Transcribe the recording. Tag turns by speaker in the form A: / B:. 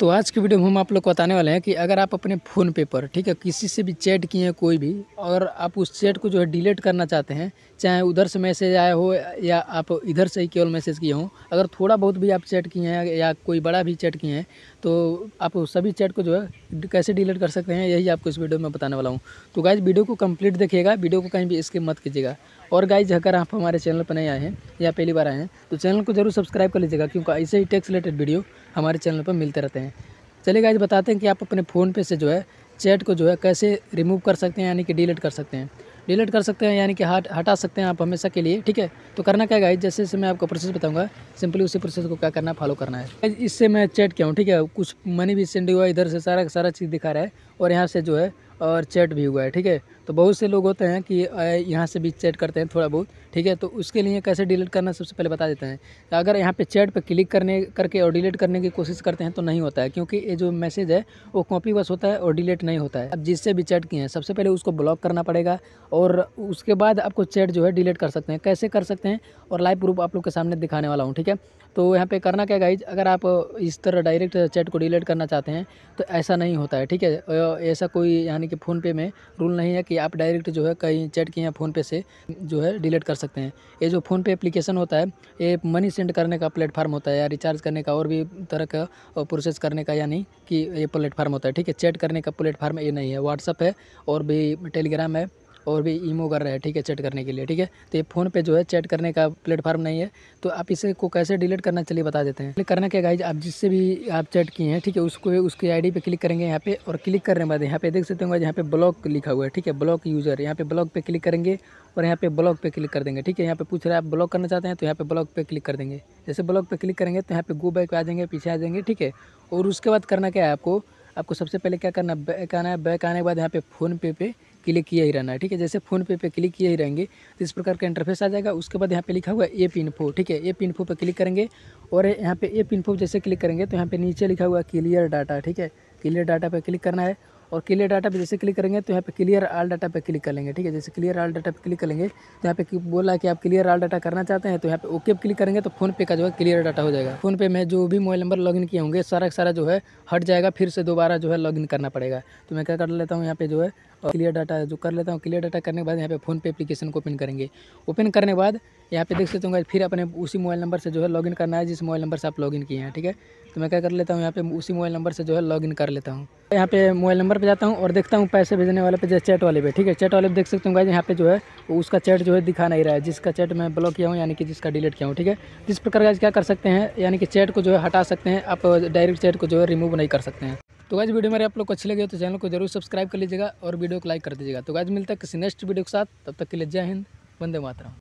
A: तो आज की वीडियो में हम आप लोग को बताने वाले हैं कि अगर आप अपने फ़ोन पे पर ठीक है किसी से भी चैट किए हैं कोई भी और आप उस चैट को जो है डिलीट करना चाहते हैं चाहे उधर से मैसेज आया हो या आप इधर से ही केवल मैसेज किए हों अगर थोड़ा बहुत भी आप चैट किए हैं या कोई बड़ा भी चैट किए हैं तो आप सभी चैट को जो है कैसे डिलीट कर सकते हैं यही आपको इस वीडियो में बताने वाला हूँ तो गाइज वीडियो को कम्प्लीट देखिएगा वीडियो को कहीं भी इसके मत कीजिएगा और गाइज अगर आप हमारे चैनल पर नहीं आए हैं या पहली बार आए हैं तो चैनल को जरूर सब्सक्राइब कर लीजिएगा क्योंकि ऐसे ही टैक्स रिलेटेड वीडियो हमारे चैनल पर मिलते रहते हैं चलिए गाइज बताते हैं कि आप अपने फ़ोन पे से जो है चैट को जो है कैसे रिमूव कर सकते हैं यानी कि डिलीट कर सकते हैं डिलीट कर सकते हैं यानी कि हट हटा सकते हैं आप हमेशा के लिए ठीक है तो करना क्या गाइज जैसे जैसे मैं आपको प्रोसेस बताऊंगा सिंपली उसी प्रोसेस को क्या करना फॉलो करना है इससे मैं चैट किया हूँ ठीक है कुछ मनी भी सेंड हुआ इधर से सारा सारा चीज़ दिखा रहा है और यहाँ से जो है और चैट भी हुआ है ठीक है तो बहुत से लोग होते हैं कि यहाँ से भी चैट करते हैं थोड़ा बहुत ठीक है तो उसके लिए कैसे डिलीट करना सबसे पहले बता देते हैं तो अगर यहाँ पे चैट पे क्लिक करने करके और डिलीट करने की कोशिश करते हैं तो नहीं होता है क्योंकि ये जो मैसेज है वो कॉपी बस होता है और डिलीट नहीं होता है अब जिससे भी चैट किए हैं सबसे पहले उसको ब्लॉक करना पड़ेगा और उसके बाद आपको चैट जो है डिलीट कर सकते हैं कैसे कर सकते हैं और लाइव प्रूफ आप लोग के सामने दिखाने वाला हूँ ठीक है तो यहाँ पे करना क्या गाइज अगर आप इस तरह डायरेक्ट चैट को डिलीट करना चाहते हैं तो ऐसा नहीं होता है ठीक है ऐसा कोई यानी कि फ़ोन पे में रूल नहीं है कि आप डायरेक्ट जो है कहीं चैट किए या फ़ोनपे से जो है डिलीट कर सकते हैं ये जो फ़ोनपे एप्लीकेशन होता है ये मनी सेंड करने का प्लेटफार्म होता है या रिचार्ज करने का और भी तरह का प्रोसेस करने का यानी कि ये प्लेटफार्म होता है ठीक है चैट करने का प्लेटफार्म ये नहीं है व्हाट्सअप है और भी टेलीग्राम है और भी ईमो कर रहा है ठीक है चैट करने के लिए ठीक है तो ये फ़ोन पे जो है चैट करने का प्लेटफॉर्म नहीं है तो आप इसे को कैसे डिलीट करना चलिए बता देते हैं करना क्या गाइज आप जिससे भी आप चैट किए हैं ठीक है उसको उसकी आई पे क्लिक करेंगे यहाँ पे और क्लिक करने के बाद यहाँ पे देख सकते हैं यहाँ पे ब्लॉक लिखा हुआ है ठीक है ब्लॉक यूज़र यहाँ पे ब्लॉक पे क्लिक करेंगे और यहाँ पे ब्लॉक पे क्लिक कर देंगे ठीक है यहाँ पे पूछ रहे हैं आप ब्लॉक करना चाहते हैं तो यहाँ पे ब्लॉक पे क्लिक कर देंगे जैसे ब्लॉक पे क्लिक करेंगे तो यहाँ पे गो बैक आ जाएंगे पीछे आ जाएंगे ठीक है और उसके बाद करना क्या है आपको आपको सबसे पहले क्या करना बैक आना है बैक आने के बाद यहाँ पे फ़ोन पे पे क्लिक किया ही रहना है ठीक है जैसे फोन पे क्लिक किए ही रहेंगे तो इस प्रकार का इंटरफेस आ जाएगा उसके बाद यहाँ पे लिखा हुआ है ए पिनफो ठीक है ए पिन फो पे क्लिक करेंगे और यहाँ पे ए पिनफो जैसे क्लिक करेंगे तो यहाँ पे नीचे लिखा हुआ क्लियर डाटा ठीक है क्लियर डाटा पर क्लिक करना है और क्लियर डाटा पे जैसे क्लिक करेंगे तो यहाँ पे क्लियर आल डाटा पे क्लिक कर लेंगे ठीक है जैसे क्लियर आल डाटा पे क्लिक करेंगे तो यहाँ पे बोला कि आप क्लियर आल डाटा करना चाहते हैं तो यहाँ पे ओके पे क्लिक करेंगे तो फोन पे का जो है क्लियर डाटा हो जाएगा फोन पे में जो भी मोबाइल नंबर लॉगिन किए होंगे सारा सारा जो है हट जाएगा फिर से दोबारा जो है लॉग करना पड़ेगा तो मैं क्या कर लेता हूँ यहाँ पे जो है और क्लियर डाटा जो कर लेता हूँ क्लियर डाटा करने के बाद यहाँ पे फोन पे एप्लीकेशन को ओपन करेंगे ओपन करने के बाद यहाँ पे देख सकते होंगे फिर अपने उसी मोबाइल नंबर से जो है लॉगिन करना है जिस मोबाइल नंबर से आप लॉगिन किए हैं ठीक है तो मैं क्या कर लेता हूँ यहाँ पे उसी मोबाइल नंबर से जो है लॉगिन कर लेता हूँ यहाँ पे मोबाइल नंबर पे जाता हूँ और देखता हूँ पैसे भेजने वाले पे जैसे चैट वाले पे ठीक है चैट वाले पे देख सकते हूँ गाइज यहाँ पे जो है उसका चैट जो है दिखा नहीं रहा है जिसका चैट मैं ब्लॉक किया हूँ यानी कि जिसका डिलीट किया हूँ ठीक है जिस प्रकार गाइज क्या कर सकते हैं यानी कि चैट को जो है हटा सकते हैं आप डायरेक्ट चैट को जो है रिमूव नहीं कर सकते हैं तो गाइज वीडियो मेरे आप लोग को अच्छी लगे तो चैनल को जरूर सब्सक्राइब कर लीजिएगा और वीडियो को लाइक कर दीजिएगा तो गाइज मिलता है किसी नेक्स्ट वीडियो के साथ तब तक के लिए जय हिंद वंदे मातरम